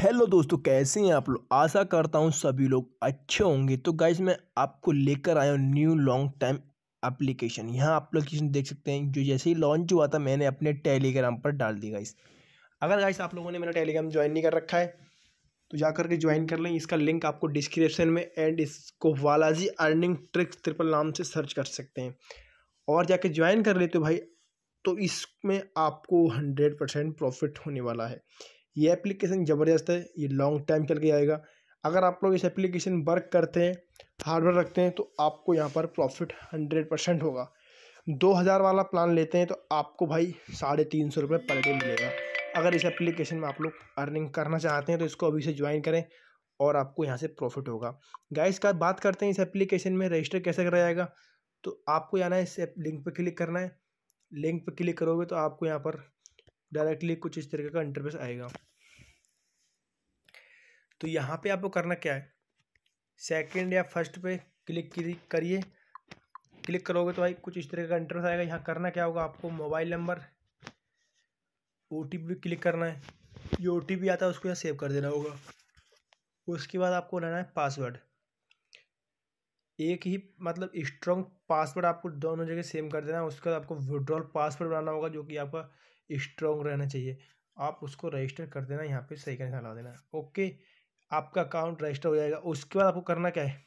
hello दोस्तों कैसे हैं आप लोग आशा करता हूँ सभी लोग अच्छे होंगे तो गाइज मैं आपको लेकर आया हूँ न्यू लॉन्ग टाइम एप्लीकेशन यहाँ लोग देख सकते हैं जो जैसे ही लॉन्च हुआ था मैंने अपने टेलीग्राम पर डाल दी गाइस अगर गाइस आप लोगों ने मेरा टेलीग्राम ज्वाइन नहीं कर रखा है तो जा करके ज्वाइन कर लें इसका लिंक आपको डिस्क्रिप्शन में एंड इसको वालाजी अर्निंग ट्रिक्स ट्रिपल नाम से सर्च कर सकते हैं और जाके ज्वाइन कर लेते हो भाई तो इसमें आपको हंड्रेड परसेंट प्रॉफिट होने वाला है ये एप्लीकेशन ज़बरदस्त है ये लॉन्ग टाइम चल के आएगा अगर आप लोग इस एप्लीकेशन वर्क करते हैं हार्डवेयर रखते हैं तो आपको यहाँ पर प्रॉफिट हंड्रेड परसेंट होगा दो हज़ार वाला प्लान लेते हैं तो आपको भाई साढ़े तीन सौ रुपये पर डे मिलेगा अगर इस एप्लीकेशन में आप लोग अर्निंग करना चाहते हैं तो इसको अभी से ज्वाइन करें और आपको यहाँ से प्रॉफिट होगा गाइस का बात करते हैं इस एप्लीकेशन में रजिस्टर कैसे करा जाएगा तो आपको जाना है इस लिंक पर क्लिक करना है लिंक पर क्लिक करोगे तो आपको यहाँ पर डायरेक्टली कुछ इस तरीके का इंटरव्यू आएगा तो यहाँ पे आपको करना क्या है सेकंड या फर्स्ट पे क्लिक करिए क्लिक करोगे तो भाई कुछ इस तरह का इंटरफेस आएगा यहाँ करना क्या होगा आपको mobile number O T P click करना है जो ओ टी पी आता है उसको यहाँ सेव कर देना होगा उसके बाद आपको लेना है पासवर्ड एक ही मतलब स्ट्रॉन्ग पासवर्ड आपको दोनों जगह सेम कर देना है उसके बाद आपको विड्रॉल पासवर्ड बनाना होगा जो कि आपका स्ट्रॉन्ग रहना चाहिए आप उसको रजिस्टर कर देना यहाँ पे सही का निशान लगा देना ओके आपका अकाउंट रजिस्टर हो जाएगा उसके बाद आपको करना क्या है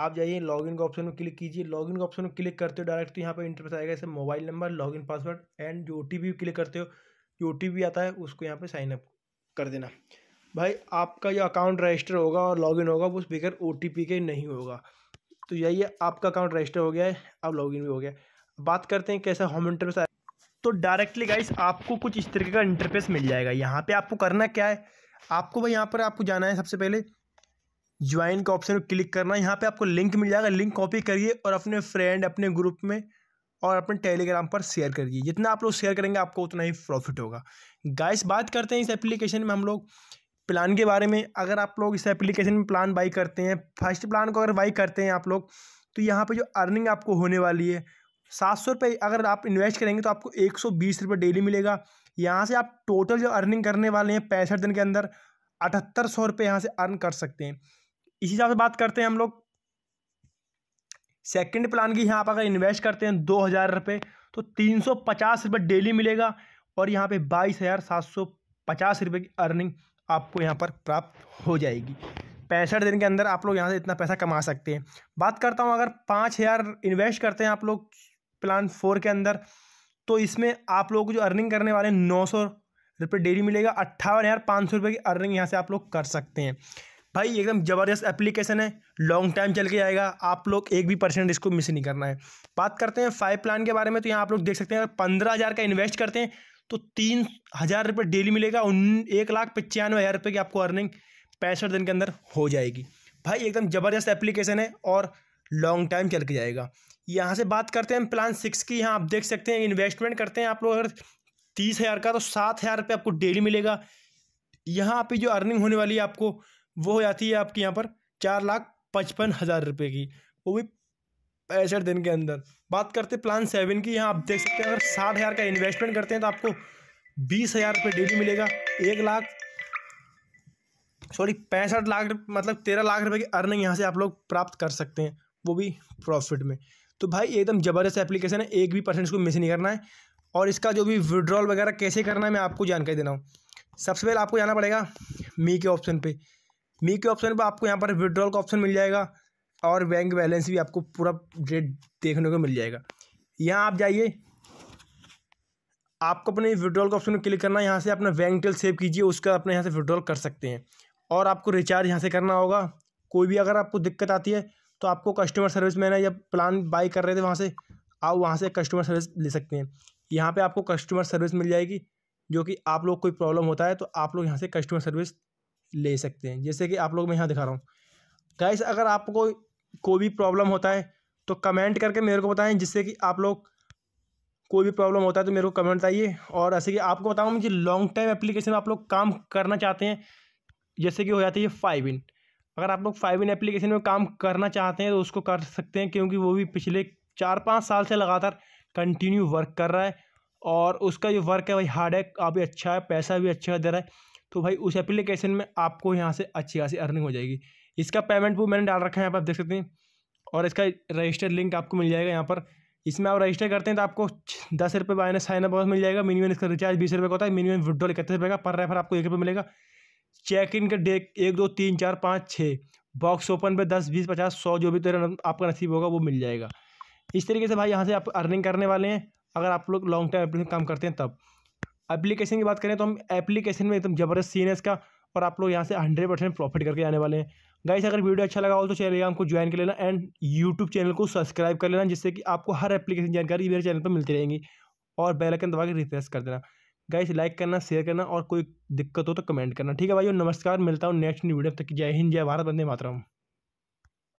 आप जाइए लॉगिन का ऑप्शन को क्लिक कीजिए लॉगिन का ऑप्शन को क्लिक करते हो डायरेक्ट यहाँ पर इंटरफेस आएगा जैसे mobile number login password and जो ओ क्लिक करते हो जो ओ आता है उसको यहाँ पर साइन अप कर देना भाई आपका जो अकाउंट रजिस्टर होगा और लॉगिन होगा वो बगैर ओ के नहीं होगा तो यही है आपका अकाउंट रजिस्टर हो गया है अब लॉगिन भी हो गया बात करते हैं कैसा होम इंटरफेस आया तो डायरेक्टली गाइस आपको कुछ इस तरीके का इंटरफेस मिल जाएगा यहाँ पर आपको करना क्या है आपको भाई यहाँ पर आपको जाना है सबसे पहले ज्वाइन का ऑप्शन क्लिक करना है यहाँ पर आपको लिंक मिल जाएगा लिंक कॉपी करिए और अपने फ्रेंड अपने ग्रुप में और अपने टेलीग्राम पर शेयर करिए जितना आप लोग शेयर करेंगे आपको उतना ही प्रॉफिट होगा गाइस बात करते हैं इस एप्लीकेशन में हम लोग प्लान के बारे में अगर आप लोग इस एप्लीकेशन में प्लान बाई करते हैं फर्स्ट प्लान को अगर बाई करते हैं आप लोग तो यहाँ पर जो अर्निंग आपको होने वाली है सात सौ रुपये अगर आप इन्वेस्ट करेंगे तो आपको एक सौ बीस रुपये डेली मिलेगा यहाँ से आप टोटल जो अर्निंग करने वाले हैं पैंसठ दिन के अंदर अठहत्तर सौ रुपये यहाँ से अर्न कर सकते हैं इसी हिसाब से बात करते हैं हम लोग सेकंड प्लान की यहाँ पर अगर इन्वेस्ट करते हैं दो हज़ार रुपये तो तीन सौ पचास रुपये डेली मिलेगा और यहाँ पे बाईस हज़ार सात सौ पचास रुपये की अर्निंग आपको यहाँ पर प्राप्त हो जाएगी पैंसठ दिन के अंदर आप लोग यहाँ से इतना पैसा कमा सकते हैं बात करता हूँ अगर पाँच हज़ार इन्वेस्ट करते हैं आप लोग प्लान फोर के अंदर तो इसमें आप लोग को जो अर्निंग करने वाले नौ सौ रुपये डेली मिलेगा अट्ठावन हज़ार पाँच सौ रुपये की अर्निंग यहाँ से आप लोग कर सकते हैं भाई एकदम ज़बरदस्त एप्लीकेशन है लॉन्ग टाइम चल के जाएगा आप लोग एक भी परसेंट इसको मिस नहीं करना है बात करते हैं फाइव प्लान के बारे में तो यहाँ आप लोग देख सकते हैं अगर पंद्रह हज़ार का इन्वेस्ट करते हैं तो तीन हज़ार रुपये डेली मिलेगा उन एक लाख पचानवे हज़ार रुपये की आपको अर्निंग पैंसठ दिन के अंदर हो जाएगी भाई एकदम ज़बरदस्त एप्लीकेशन है और लॉन्ग टाइम चल के जाएगा यहाँ से बात करते हैं प्लान सिक्स की यहाँ आप देख सकते हैं इन्वेस्टमेंट करते हैं आप लोग अगर तीस हज़ार का तो सात हज़ार रुपये आपको डेली मिलेगा यहाँ पे जो अर्निंग होने वाली है आपको वो हो जाती है आपकी यहाँ पर चार लाख पचपन हज़ार रुपये की वो भी पैंसठ दिन के अंदर बात करते हैं प्लान सेवन की यहाँ आप देख सकते हैं अगर साठ हज़ार का इन्वेस्टमेंट करते हैं तो आपको बीस हज़ार रुपये डेली मिलेगा एक लाख सॉरी पैंसठ लाख मतलब तेरह लाख रुपए की अर्निंग यहाँ से आप लोग प्राप्त कर सकते हैं वो भी प्रॉफिट में तो भाई एकदम ज़बरदस्त एप्लीकेशन है एक भी परसेंट इसको मिस नहीं करना है और इसका जो भी विड्रॉल वगैरह कैसे करना है मैं आपको जानकारी देना हूँ सबसे पहले आपको जाना पड़ेगा मी के ऑप्शन पर मी के ऑप्शन पर आपको यहाँ पर विड्रॉल का ऑप्शन मिल जाएगा और बैंक बैलेंस भी आपको पूरा डेट देखने को मिल जाएगा यहाँ आप जाइए आपको अपने विड्रॉल का ऑप्शन क्लिक करना है यहाँ से अपना बैंक डिटेल सेव कीजिए उसका अपने यहाँ से विड्रॉल कर सकते हैं और आपको रिचार्ज यहाँ से करना होगा कोई भी अगर आपको दिक्कत आती है तो आपको कस्टमर सर्विस ना जब प्लान बाई कर रहे थे वहाँ से आप वहाँ से कस्टमर सर्विस ले सकते हैं यहाँ पे आपको कस्टमर सर्विस मिल जाएगी जो कि आप लोग कोई प्रॉब्लम होता है तो आप लोग यहाँ से कस्टमर सर्विस ले सकते हैं जैसे कि आप लोग मैं यहाँ दिखा रहा हूँ गाइस अगर आपको कोई भी प्रॉब्लम होता है तो कमेंट करके मेरे को बताएं जिससे कि आप लोग कोई भी प्रॉब्लम होता है तो मेरे को कमेंट बताइए और ऐसे कि आपको बताऊँ मुझे लॉन्ग टाइम एप्लीकेशन में आप लोग काम करना चाहते हैं जैसे कि हो जाती है फाइव इन अगर आप लोग फाइव इन एप्लीकेशन में काम करना चाहते हैं तो उसको कर सकते हैं क्योंकि वो भी पिछले चार पाँच साल से लगातार कंटिन्यू वर्क कर रहा है और उसका जो वर्क है भाई हार्ड है काफ़ी अच्छा है पैसा भी अच्छा दे रहा है तो भाई उस एप्लीकेशन में आपको यहाँ से अच्छी खासी अर्निंग हो जाएगी इसका पेमेंट वो मैंने डाल रखा है यहाँ पर आप देख सकते हैं और इसका रजिस्टर लिंक आपको मिल जाएगा यहाँ पर इसमें आप रजिस्टर करते हैं तो आपको दस रुपये बाइनस साइन अप मिल जाएगा मिनिमम इसका रिचार्ज बीस रुपये का होता है मिनिमम विड्रॉल इकतीस रुपये का पर रेफर आपको एक रुपये मिलेगा चेक इन का डे एक दो तीन चार पाँच छः बॉक्स ओपन पे दस बीस पचास सौ जो भी तेरा आपका नसीब होगा वो मिल जाएगा इस तरीके से भाई यहाँ से आप अर्निंग करने वाले हैं अगर आप लोग लॉन्ग टाइम एप्लीकेशन काम करते हैं तब एप्लीकेशन की बात करें तो हम एप्लीकेशन में एकदम जबरदस्त सीन है इसका और आप लोग यहाँ से हंड्रेड परसेंट प्रॉफिट करके आने वाले हैं गाइस अगर वीडियो अच्छा लगा हो तो चलिए आपको ज्वाइन कर लेना एंड यूट्यूब चैनल को सब्सक्राइब कर लेना जिससे कि आपको हर एप्लीकेशन जानकारी मेरे चैनल पर मिलती रहेंगी और बेलकन दबा के रिफ्रेश कर देना गाइस लाइक करना शेयर करना और कोई दिक्कत हो तो कमेंट करना ठीक है भाई नमस्कार मिलता हूँ नेक्स्ट न्यू वीडियो तक जय हिंद जय भारत बंदे मातरम